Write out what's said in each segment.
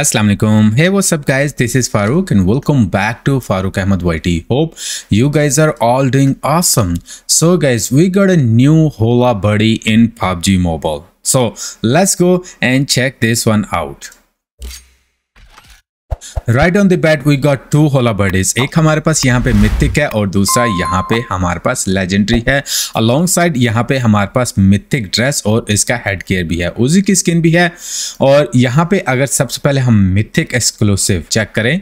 Assalamualaikum. alaikum. Hey, what's up guys? This is Farooq and welcome back to Farooq Ahmad YT. Hope you guys are all doing awesome. So guys, we got a new Hola buddy in PUBG Mobile. So let's go and check this one out. Right on the bat we got two होला बर्डेज एक हमारे पास यहाँ पे mythic है और दूसरा यहाँ पे हमारे पास लेजेंडरी है अलॉन्ग साइड यहाँ पे हमारे पास मिथिक ड्रेस और इसका हेड केयर भी है उसी की स्किन भी है और यहाँ पे अगर सबसे पहले हम मिथिक एक्सक्लूसिव चेक करें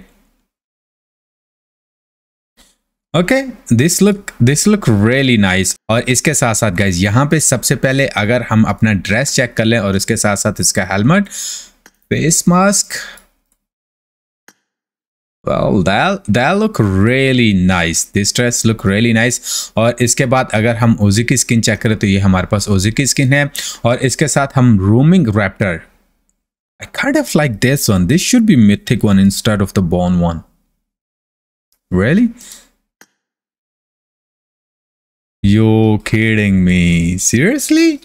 okay this look this look really nice और इसके साथ साथ गाइज यहाँ पे सबसे पहले अगर हम अपना ड्रेस चेक कर लें और इसके साथ साथ इसका helmet face mask well that that look really nice this dress look really nice और इसके बाद अगर हम ओजी की स्किन चेक करें तो ये हमारे पास ओजी की स्किन है और इसके साथ I kind of like this one. This should be mythic one instead of the born one. Really? You're kidding me. Seriously?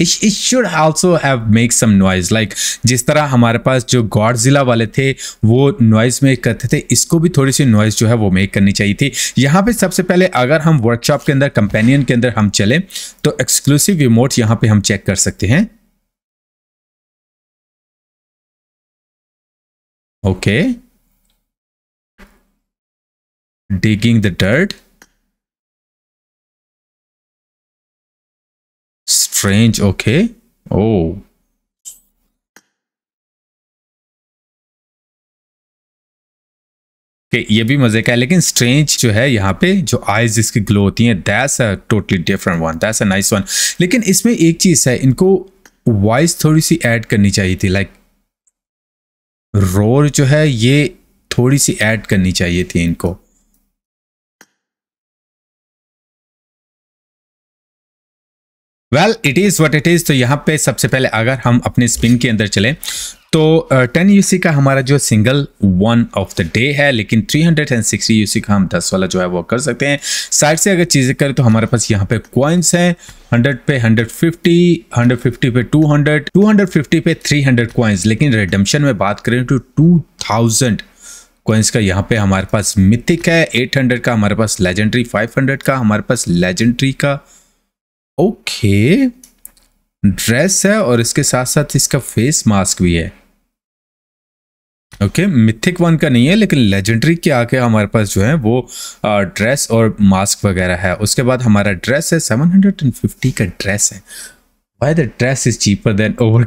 It should also have make some noise like जिस तरह हमारे पास जो गॉड जिला वाले थे वो नॉइज मेक करते थे इसको भी थोड़ी सी नॉइज जो है वो मेक करनी चाहिए थी यहाँ पे सबसे पहले अगर हम वर्कशॉप के अंदर कंपेनियन के अंदर हम चलें तो एक्सक्लूसिव रिमोट यहाँ पे हम चेक कर सकते हैं okay digging the dirt Strange, okay. Oh. Okay, ये भी मजे का है लेकिन स्ट्रेंज जो है यहाँ पे जो आईज इसकी ग्लो होती है that's a totally different one that's a nice one लेकिन इसमें एक चीज़ है इनको वॉइस थोड़ी सी ऐड करनी चाहिए थी लाइक like, रोर जो है ये थोड़ी सी ऐड करनी चाहिए थी इनको well it is what it is तो यहाँ पे सबसे पहले अगर हम अपने स्पिन के अंदर चलें तो टेन uh, यूसी का हमारा जो single one of the day है लेकिन 360 यूसी का हम 10 वाला जो है वो कर सकते हैं साइड से अगर चीज़ें करें तो हमारे पास यहाँ पे कॉइन्स हैं 100 पे 150, 150 पे 200, 250 पे 300 कॉइन्स लेकिन रिडम्शन में बात करें तो 2000 कॉइन्स का यहाँ पे हमारे पास मिथिक है 800 का हमारे पास फाइव 500 का हमारे पास लेजेंड्री का ओके ड्रेस है और इसके साथ साथ इसका फेस मास्क भी है ओके मिथिक वन का नहीं है लेकिन लेजेंडरी के आके हमारे पास जो है वो ड्रेस और मास्क वगैरह है उसके बाद हमारा ड्रेस है 750 का ड्रेस है why the dress is cheaper than over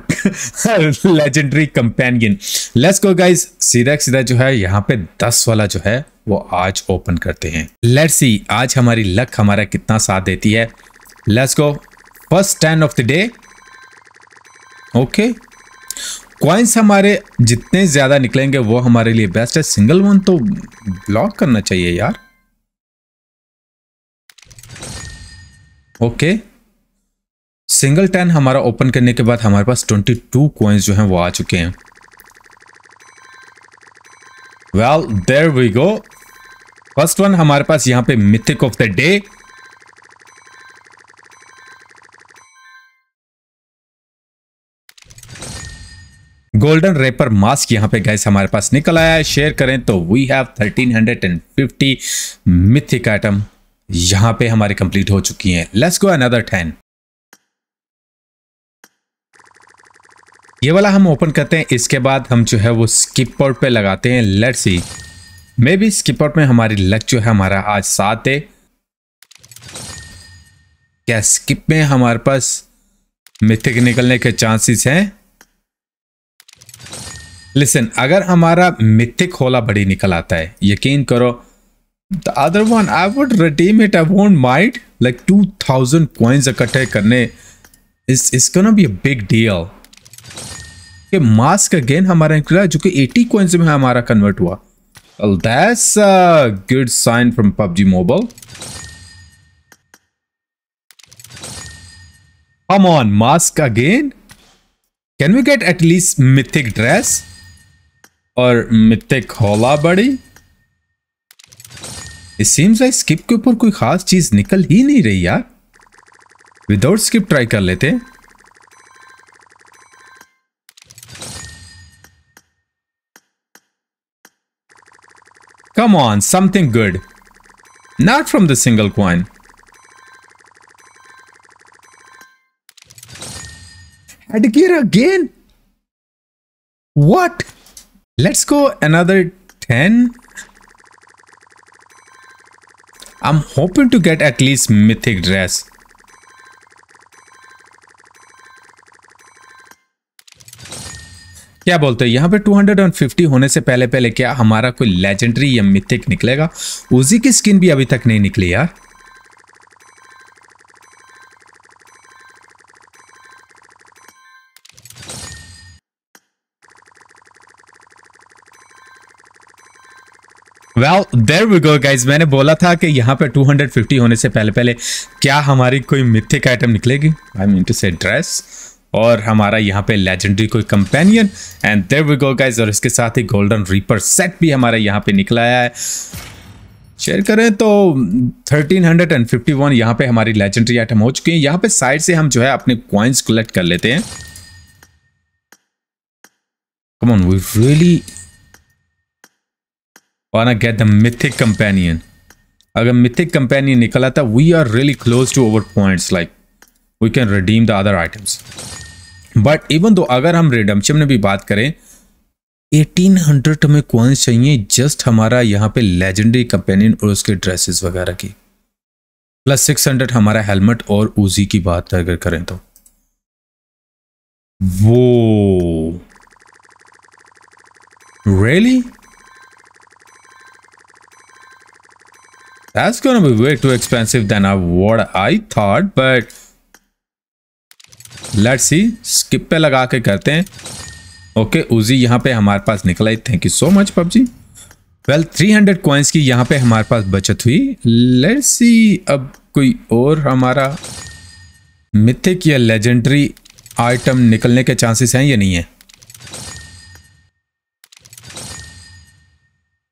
legendary companion let's go guys सीधा सीधा जो है यहाँ पे दस वाला जो है वो आज ओपन करते हैं लेट्स सी आज हमारी लक हमारा कितना साथ देती है Let's go. First stand of the day. Okay okay. Coins हमारे जितने ज़्यादा निकलेंगे वो हमारे लिए बेस्ट है सिंगल वन तो ब्लॉक करना चाहिए यार ओके सिंगल टेन हमारा ओपन करने के बाद हमारे पास ट्वेंटी टू क्वाइंस जो हैं वो आ चुके हैं well there we go first one हमारे पास यहां पे mythic of the day golden wrapper mask यहाँ पे गैस हमारे पास निकल आया है शेयर करें तो वी हैव 1350 मिथिक आइटम यहाँ पे हमारे कंप्लीट हो चुकी हैं लेट्स गो अनदर टेन ये वाला हम ओपन करते हैं इसके बाद हम जो है वो स्किप आउट पे लगाते हैं let's see maybe skip out में हमारी लक जो है हमारा आज साथ है क्या स्किप में हमारे पास मिथिक निकलने के चांसेस हैं लिसन अगर हमारा मिथिक होला बड़ी निकल आता है यकीन करो the other one I would redeem it I won't mind like two thousand points इकट्ठे करने is is gonna be a big deal कि मास्क अगेन हमारा निकला जो कि 80 कॉइंस में हमारा कन्वर्ट हुआ that's a good sign from PUBG Mobile. Come on, mask again? Can we get at least mythic dress? और मिथिक होला बड़ी सीम्स आई स्किप के ऊपर कोई खास चीज निकल ही नहीं रही यार विदाउट स्किप ट्राई कर लेते come on something good not from the single coin एडगियर again what Let's go another 10. I'm hoping to get at least mythic dress. क्या बोलते हैं यहाँ पे 250 होने से पहले पहले क्या हमारा कोई लेजेंडरी या मिथिक निकलेगा उसी की स्किन भी अभी तक नहीं निकली यार well there we go guys मैंने बोला था कि यहाँ पे 250 होने से पहले पहले क्या हमारी कोई मिथिक आइटम निकलेगी I mean to say dress और हमारा यहाँ पे लेजेंडरी कोई companion and there we go guys और इसके साथ ही गोल्डन रीपर सेट भी हमारा यहाँ पे निकला है शेयर करें तो 1351 यहाँ पे हमारी लेजेंडरी आइटम हो चुकी है यहाँ पे साइड से हम जो है अपने क्वाइंस कलेक्ट कर लेते हैं come on we really wanna get the mythic companion. Agar mythic companion nikala tha, we are really close to our points. Like we can redeem the other items. But even though अगर हम redemption में भी बात करें 1800 हमें coins चाहिए just हमारा यहाँ पे लेजेंडरी कंपेनियन और उसके ड्रेसेस वगैरह की प्लस 600 हमारा हेलमेट और उजी की बात अगर करें तो वो really really? That's gonna be way too expensive than uh, what I thought, but let's see skip पे लगा के करते हैं ओके उजी यहाँ पे हमारे पास निकल आई thank you so much PUBG well three hundred coins की यहाँ पे हमारे पास बचत हुई लेट्स सी अब कोई और हमारा मिथिक या लेजेंडरी आइटम निकलने के चांसेस हैं या नहीं है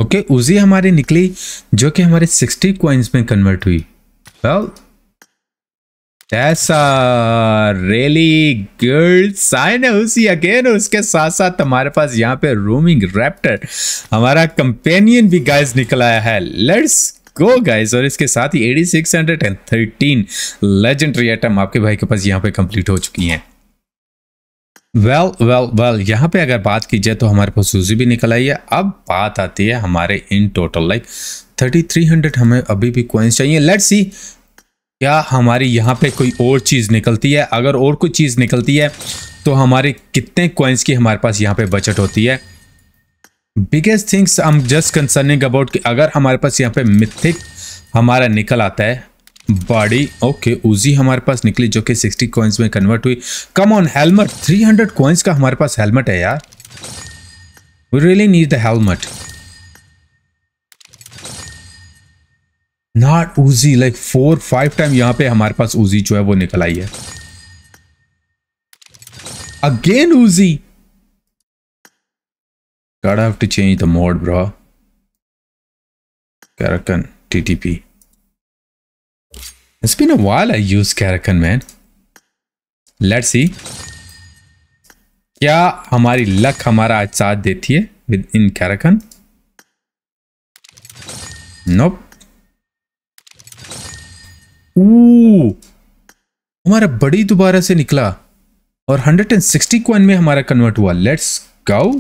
ओके उसी हमारी निकली जो कि हमारे 60 क्वाइंस में कन्वर्ट हुई वेल रियली गुड साइन है उसी अगेन उसके साथ साथ हमारे पास यहाँ पे रोमिंग रैप्टर हमारा कंपेनियन भी गाइस निकल आया है लेट्स गो गाइस और इसके साथ ही 8613 लेजेंडरी आइटम आपके भाई के पास यहाँ पे कंप्लीट हो चुकी हैं वेल वेल वेल यहाँ पे अगर बात की जाए तो हमारे पास सूजी भी निकल आई है अब बात आती है हमारे in total like thirty three hundred हमें अभी भी कोइंस चाहिए लेट्स सी क्या हमारी यहाँ पे कोई और चीज़ निकलती है अगर और कोई चीज़ निकलती है तो हमारे कितने कोइंस की हमारे पास यहाँ पे बचत होती है biggest things I am just concerning about कि अगर हमारे पास यहाँ पे मिथिक हमारा निकल आता है बॉडी ओके उजी हमारे पास निकली जो कि 60 कॉइन्स में कन्वर्ट हुई कम ऑन हेलमेट 300 कॉइन्स का हमारे पास हेलमेट है यार we really need the helmet not Uzi like four five time यहां पे हमारे पास उजी जो है वो निकल आई है again Uzi Gotta have to change the mod, bro. Karakan It's been a while I used Karakan, man. Let's see. क्या हमारी लक हमारा आज साथ देती है विद इन कैरकन नोप हमारा बड़ी दोबारा से निकला और 160 सिक्सटी में हमारा कन्वर्ट हुआ let's go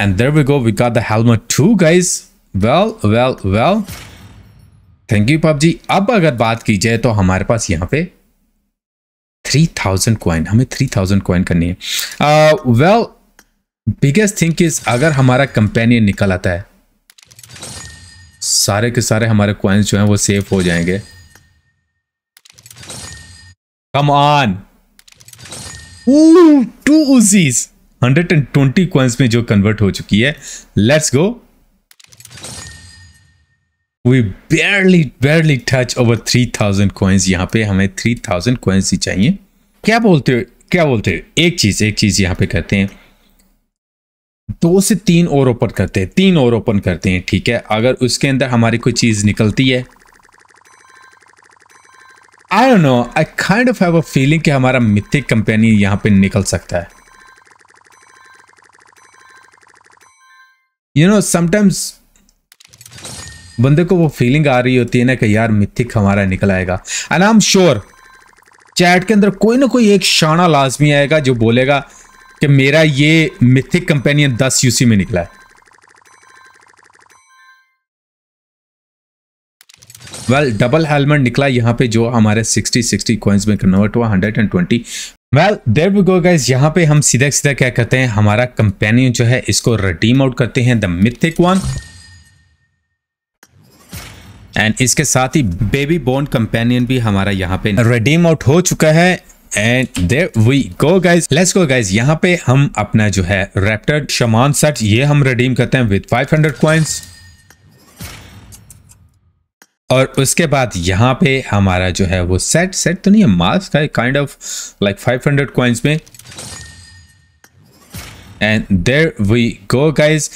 and there we go we got the helmet too guys well well well thank you PUBG अब अगर बात की जाए तो हमारे पास यहाँ पे थ्री थाउजेंड क्वाइन हमें थ्री थाउजेंड क्वाइन करनी है वेल बिगेस्ट थिंग इज अगर हमारा कंपेनियन निकल आता है सारे के सारे हमारे क्वाइंस जो हैं वो सेफ हो जाएंगे come on two Uzis twenty coins में जो कन्वर्ट हो चुकी है let's go we barely barely touch over three thousand coins यहाँ पे हमें थ्री थाउजेंड कॉइन्स ही चाहिए क्या बोलते हो क्या बोलते हो एक चीज़ एक चीज़ यहाँ पे करते हैं दो से तीन और ओपन करते हैं तीन और ओपन करते हैं ठीक है अगर उसके अंदर हमारी कोई चीज़ निकलती है I don't know I kind of have a feeling कि हमारा मिथिक कंपनी यहां पे निकल सकता है यू नो समटाइम्स बंदे को वो फीलिंग आ रही होती है ना कि यार मिथिक हमारा निकल आएगा and I am sure chat के अंदर कोई ना कोई एक शाना लाजमी आएगा जो बोलेगा कि मेरा ये मिथिक कंपेनियन दस यूसी में निकला है वेल well, डबल हेलमेट निकला यहाँ पे जो हमारे 60 60 कॉइन्स में कन्वर्ट हुआ 120 and twenty well there we go guys यहाँ पे हम सीधा सीधा क्या करते हैं हमारा कंपेनियन जो है इसको रडीम आउट करते हैं द मिथिक वन एंड इसके साथ ही बेबी बॉन्ड कंपेनियन भी हमारा यहाँ पे रेडीम आउट हो चुका है and there we go guys let's go guys यहाँ पे हम अपना जो है रेप्टर शमान सेट ये हम रेडीम करते हैं विद 500 हंड्रेड कॉइन्स और उसके बाद यहाँ पे हमारा जो है वो सेट सेट तो नहीं है मास्क है kind of like 500 hundred coins में and there we go guys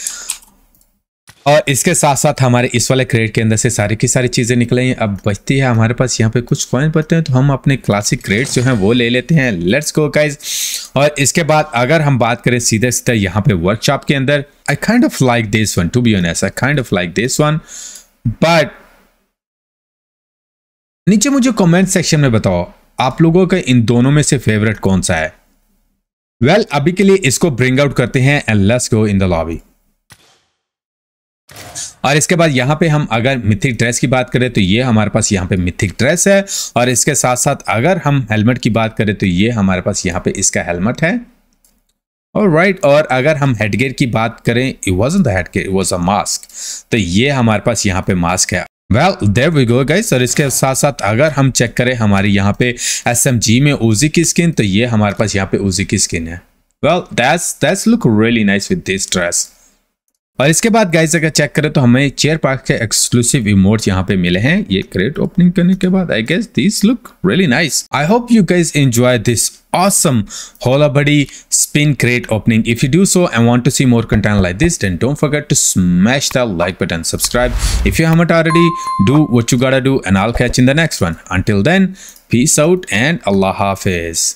और इसके साथ साथ हमारे इस वाले क्रेड के अंदर से सारी की सारी चीज़ें निकलेंगी अब बचती है हमारे पास यहाँ पे कुछ कॉइन बचते हैं तो हम अपने क्लासिक क्रेड जो हैं वो ले लेते हैं लेट्स गो गाइस और इसके बाद अगर हम बात करें सीधे सीधे यहाँ पे वर्कशॉप के अंदर I kind of like this one two B S I kind of like this one but नीचे मुझे कॉमेंट सेक्शन में बताओ आप लोगों का इन दोनों में से फेवरेट कौन सा है वेल well, अभी के लिए इसको ब्रिंग आउट करते हैं and let's go in the lobby और इसके बाद यहाँ पे हम अगर मिथिक ड्रेस की बात करें तो ये हमारे पास यहाँ पे मिथिक ड्रेस है और इसके साथ साथ अगर हम हेलमेट की बात करें तो ये हमारे पास यहाँ पे इसका हेलमेट है और राइट right, और अगर हम हेडगेयर की बात करें it was the headgear it was a mask तो ये हमारे पास यहाँ पे मास्क है वेल देव वी गो गई और इसके साथ साथ अगर हम चेक करें हमारे यहाँ पे एस में ओजी की स्किन तो ये हमारे पास यहाँ पे ओजी की स्किन है well that's that's look really nice with this dress और इसके बाद गाइज अगर चेक करें तो हमें चेयर पार्क के एक्सक्लूसिव इमोट यहाँ पे मिले हैं ये क्रेट ओपनिंग करने के बाद I guess this look really nice I hope you guys enjoy this awesome होला बड़ी spin crate opening if you do so I want to see more content like this then don't forget to smash the like button subscribe if you haven't already do what you gotta do and I'll catch in the next one until then peace out and अल्लाह हाफिज़